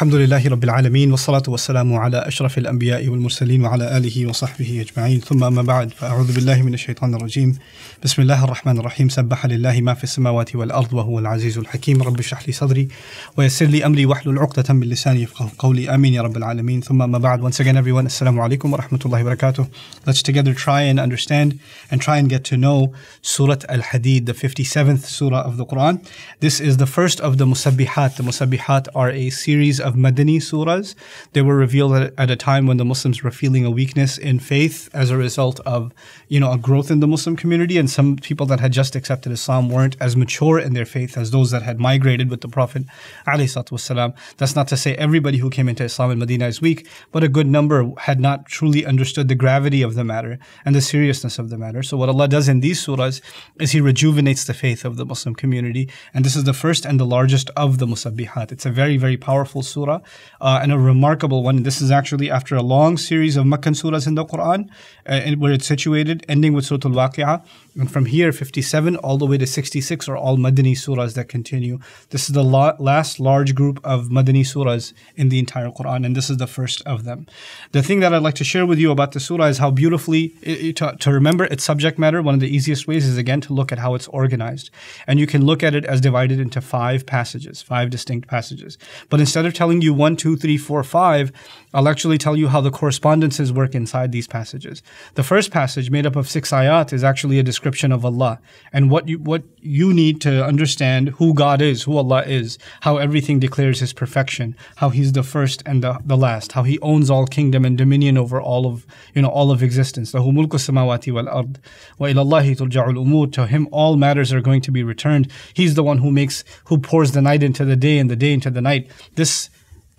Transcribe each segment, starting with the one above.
الحمد لله رب العالمين والصلاة والسلام على أشرف الأنبياء والمرسلين وعلى آله وصحبه أجمعين ثم أما بعد فأعوذ بالله من الشيطان الرجيم بسم الله الرحمن الرحيم سبح لله ما في السماوات والأرض وهو العزيز الحكيم رب اشرح لي صدري ويسر لي أمري واحلل عقدة من لساني يفقه قولي آمين يا رب العالمين ثم أما بعد once again everyone السلام عليكم ورحمة الله وبركاته let's together try and understand and try and get to know سورة Al-Hadid the 57th surah of the Quran this is the first of the مسبحات the مسبحات are a series of of Madani surahs. They were revealed at, at, a time when the Muslims were feeling a weakness in faith as a result of, you know, a growth in the Muslim community. And some people that had just accepted Islam weren't as mature in their faith as those that had migrated with the Prophet That's not to say everybody who came into Islam in Medina is weak, but a good number had not truly understood the gravity of the matter and the seriousness of the matter. So what Allah does in these surahs is He rejuvenates the faith of the Muslim community. And this is the first and the largest of the musabbihat. It's a very, very powerful surah surah, uh, and a remarkable one. This is actually after a long series of Meccan surahs in the Quran, uh, where it's situated, ending with Surah Al-Waqi'ah. And from here, 57 all the way to 66 are all Madani surahs that continue. This is the la- last large group of Madani surahs in the entire Quran, and this is the first of them. The thing that I'd like to share with you about the surah is how beautifully, it, to, to remember its subject matter, one of the easiest ways is again to look at how it's organized. And you can look at it as divided into five passages, five distinct passages. But instead of telling telling you one, two, three, four, five, I'll actually tell you how the correspondences work inside these passages. The first passage, made up of six ayat, is actually a description of Allah and what you, what you need to understand who God is, who Allah is, how everything declares His perfection, how He's the first and the, the last, how He owns all kingdom and dominion over all of, you know, all of existence. The mulku samawati wal ard. Wa ilallahi tulja'ul umur. To Him all matters are going to be returned. He's the one who makes, who pours the night into the day and the day into the night. This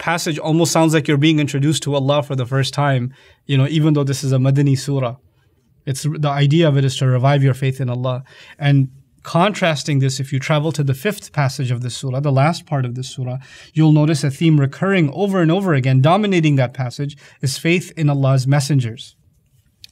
passage almost sounds like you're being introduced to Allah for the first time, you know, even though this is a Madani surah. It's the idea of it is to revive your faith in Allah. And contrasting this, if you travel to the fifth passage of this surah, the last part of this surah, you'll notice a theme recurring over and over again, dominating that passage, is faith in Allah's messengers.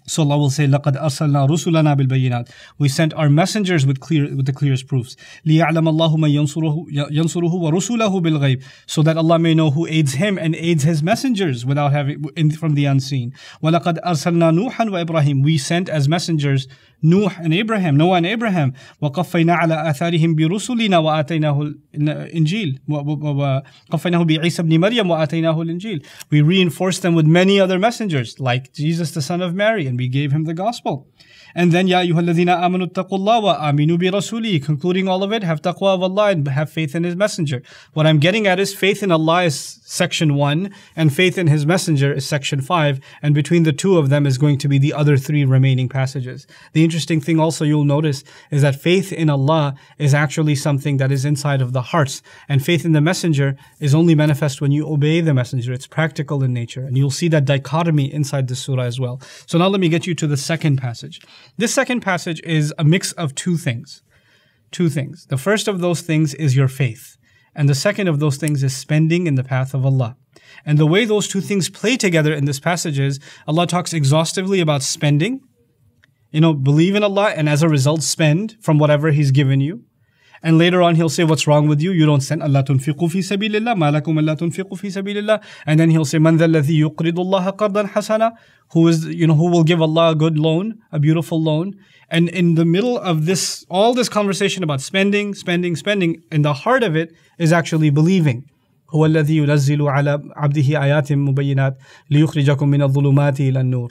So Allah will say, لَقَدْ أَرْسَلْنَا رُسُلَنَا بِالْبَيِّنَاتِ We sent our messengers with clear with the clearest proofs. لِيَعْلَمَ اللَّهُ مَنْ يَنْصُرُهُ, ينصره وَرُسُلَهُ بِالْغَيْبِ So that Allah may know who aids him and aids his messengers without having in, from the unseen. وَلَقَدْ أَرْسَلْنَا نُوحًا وَإِبْرَاهِيمَ We sent as messengers Nuh and Abraham, Noah and Abraham. وقفينا على آثارهم برسلنا وآتيناه الإنجيل وقفيناه بعيسى ابن مريم وآتيناه الإنجيل. We reinforced them with many other messengers like Jesus the son of Mary and we gave him the gospel. And then يا أيها الذين آمنوا اتقوا الله وآمنوا برسوله. Concluding all of it, have taqwa of Allah and have faith in His messenger. What I'm getting at is faith in Allah is section one and faith in His messenger is section five. And between the two of them is going to be the other three remaining passages. The interesting thing also you'll notice is that faith in Allah is actually something that is inside of the hearts. And faith in the messenger is only manifest when you obey the messenger. It's practical in nature. And you'll see that dichotomy inside the surah as well. So now let me get you to the second passage. This second passage is a mix of two things. Two things. The first of those things is your faith. And the second of those things is spending in the path of Allah. And the way those two things play together in this passage is Allah talks exhaustively about spending you know, believe in Allah and as a result spend from whatever He's given you. And later on he'll say, what's wrong with you? You don't send Allah tunfiqu fi sabilillah, malakum Allah tunfiqu fi sabilillah. And then he'll say, man alladhi yuqridu qardan hasana. Who is, you know, who will give Allah a good loan, a beautiful loan. And in the middle of this, all this conversation about spending, spending, spending, in the heart of it is actually believing. هو الذي ينزل على عبده آيات مبينات ليخرجكم من الظلمات إلى النور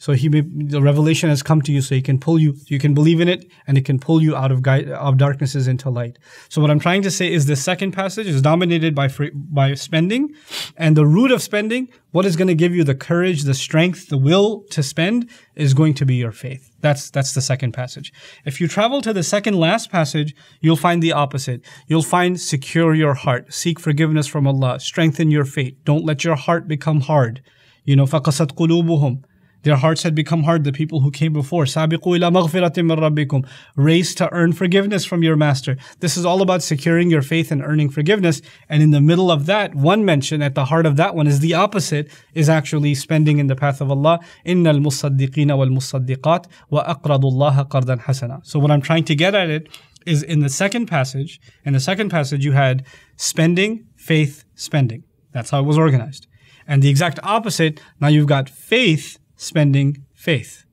so he may, the revelation has come to you so he can pull you, you can believe in it and it can pull you out of, guide, of darknesses into light. So what I'm trying to say is the second passage is dominated by, free, by spending and the root of spending, what is going to give you the courage, the strength, the will to spend is going to be your faith. That's, that's the second passage. If you travel to the second last passage, you'll find the opposite. You'll find secure your heart, seek forgiveness from Allah, strengthen your faith. Don't let your heart become hard. You know, فَقَسَتْ قُلُوبُهُمْ their hearts had become hard, the people who came before. سَابِقُوا إِلَى مَغْفِرَةٍ مِّن رَبِّكُمْ Race to earn forgiveness from your master. This is all about securing your faith and earning forgiveness. And in the middle of that, one mention at the heart of that one is the opposite, is actually spending in the path of Allah. إِنَّ الْمُصَّدِّقِينَ وَالْمُصَّدِّقَاتِ اللَّهَ قَرْضًا حَسَنًا So what I'm trying to get at it is in the second passage, in the second passage you had spending, faith, spending. That's how it was organized. And the exact opposite, now you've got faith, spending faith.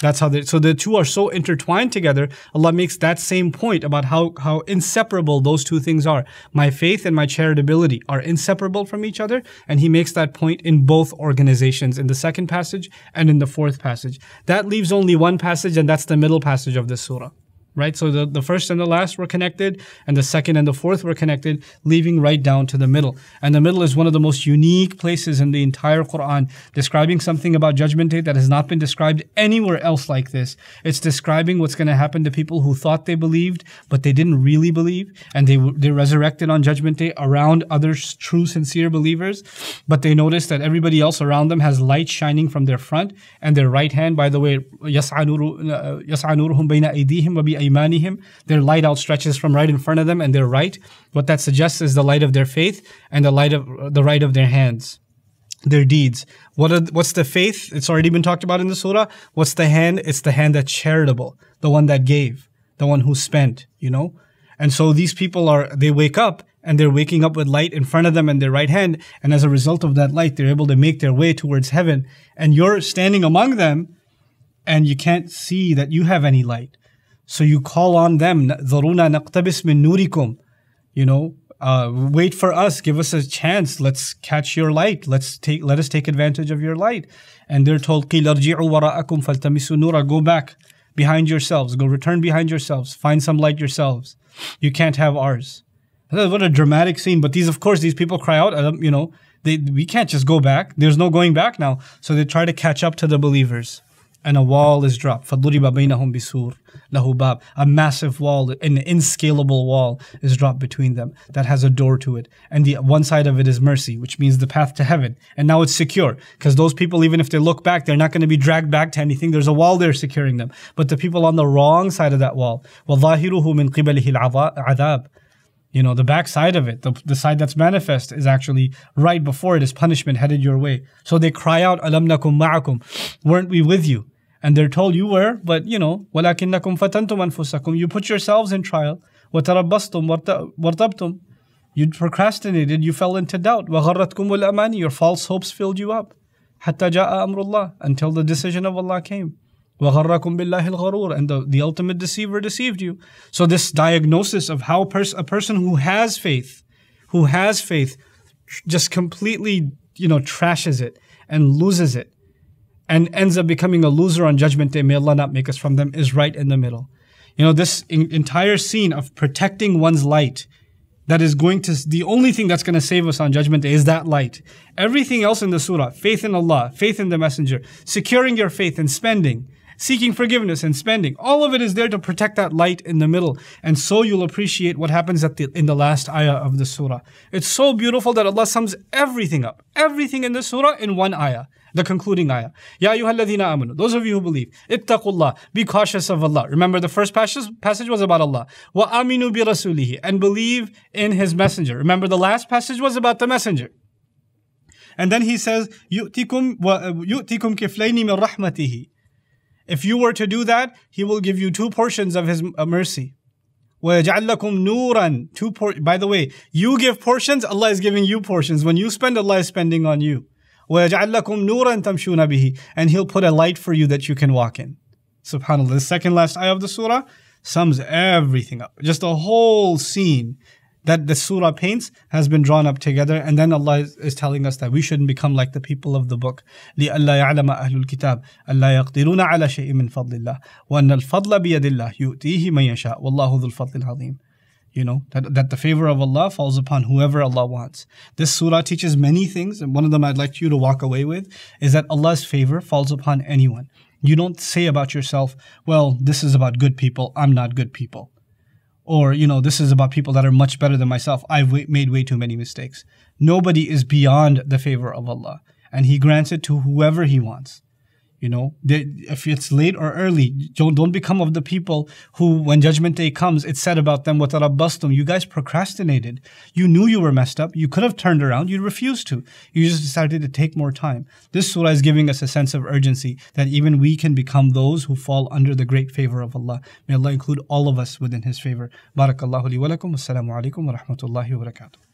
That's how they, so the two are so intertwined together. Allah makes that same point about how, how inseparable those two things are. My faith and my charitability are inseparable from each other. And he makes that point in both organizations, in the second passage and in the fourth passage. That leaves only one passage, and that's the middle passage of this surah right? So the, the first and the last were connected, and the second and the fourth were connected, leaving right down to the middle. And the middle is one of the most unique places in the entire Quran, describing something about Judgment Day that has not been described anywhere else like this. It's describing what's going to happen to people who thought they believed, but they didn't really believe, and they they resurrected on Judgment Day around other true, sincere believers, but they noticed that everybody else around them has light shining from their front and their right hand. By the way, يَسْعَى نُورُهُمْ بَيْنَ أَيْدِيهِمْ وَبِأَيْدِيهِمْ aymanihim. Their light outstretches from right in front of them and their right. What that suggests is the light of their faith and the light of the right of their hands their deeds. What are, what's the faith? It's already been talked about in the surah. What's the hand? It's the hand that's charitable, the one that gave, the one who spent, you know? And so these people are, they wake up and they're waking up with light in front of them and their right hand. And as a result of that light, they're able to make their way towards heaven. And you're standing among them and you can't see that you have any light. So you call on them, ضَرُونَا نَقْتَبِسْ مِن You know, uh, wait for us, give us a chance, let's catch your light, let's take, let us take advantage of your light. And they're told, قِيلَ ارْجِعُوا وَرَاءَكُمْ Go back behind yourselves, go return behind yourselves, find some light yourselves. You can't have ours. What a dramatic scene. But these, of course, these people cry out, you know, they, we can't just go back. There's no going back now. So they try to catch up to the believers and a wall is dropped. فَضُرِبَ بَيْنَهُمْ بِسُورٍ bisur بَابٍ A massive wall, an inscalable wall is dropped between them that has a door to it. And the one side of it is mercy, which means the path to heaven. And now it's secure because those people, even if they look back, they're not going to be dragged back to anything. There's a wall there securing them. But the people on the wrong side of that wall, وَظَاهِرُهُ مِنْ قِبَلِهِ adab, you know, the back side of it, the, the side that's manifest is actually right before it is punishment headed your way. So they cry out, Alam ma'akum, weren't we with you? And they're told you were, but you know, وَلَكِنَّكُمْ فَتَنْتُمْ أَنفُسَكُمْ You put yourselves in trial. وَتَرَبَّصْتُمْ وَارْتَبْتُمْ You procrastinated, you fell into doubt. وَغَرَّتْكُمُ الْأَمَانِ Your false hopes filled you up. حَتَّى جَاءَ أَمْرُ اللَّهِ Until the decision of Allah came. وَغَرَّكُمْ بِاللَّهِ الْغَرُورِ And the, the ultimate deceiver deceived you. So this diagnosis of how pers a person who has faith, who has faith, just completely, you know, trashes it and loses it and ends up becoming a loser on judgment day, may Allah not make us from them, is right in the middle. You know, this entire scene of protecting one's light that is going to, the only thing that's going to save us on judgment day is that light. Everything else in the surah, faith in Allah, faith in the messenger, securing your faith and spending, seeking forgiveness and spending, all of it is there to protect that light in the middle. And so you'll appreciate what happens at the, in the last ayah of the surah. It's so beautiful that Allah sums everything up, everything in the surah in one ayah the concluding ayah. Ya ayyuhalladhina amanu, those of you who believe, ittaqullah, be cautious of Allah. Remember the first passage, passage was about Allah. Wa aminu bi rasulihi, and believe in his messenger. Remember the last passage was about the messenger. And then he says, yu'tikum, uh, yu'tikum min rahmatihi. If you were to do that, he will give you two portions of his uh, mercy. وَيَجْعَلَّكُمْ نُورًا Two por- By the way, you give portions, Allah is giving you portions. When you spend, Allah is spending on you. وَيَجْعَلْ لَكُمْ نُورًا تَمْشُونَ بِهِ And he'll put a light for you that you can walk in. SubhanAllah. The second last ayah of the surah sums everything up. Just the whole scene that the surah paints has been drawn up together and then Allah is, is, telling us that we shouldn't become like the people of the book لِأَلَّا يَعْلَمَ أَهْلُ الْكِتَابِ أَلَّا يَقْدِرُونَ عَلَى شَيْءٍ مِّن فَضْلِ اللَّهِ وَأَنَّ الْفَضْلَ بِيَدِ اللَّهِ يُؤْتِيهِ مَن يَشَاءُ وَاللَّهُ ذُو الْفَضْلِ الْعَظِيمِ you know that, that the favor of allah falls upon whoever allah wants this surah teaches many things and one of them i'd like you to walk away with is that allah's favor falls upon anyone you don't say about yourself well this is about good people i'm not good people or you know this is about people that are much better than myself i've made way too many mistakes nobody is beyond the favor of allah and he grants it to whoever he wants you know, they, if it's late or early, don't, don't become of the people who, when judgment day comes, it's said about them, وَتَرَبَّصْتُمْ You guys procrastinated. You knew you were messed up. You could have turned around. You refused to. You just decided to take more time. This surah is giving us a sense of urgency that even we can become those who fall under the great favor of Allah. May Allah include all of us within His favor. Barakallahu li wa lakum. alaikum wa rahmatullahi wa barakatuh.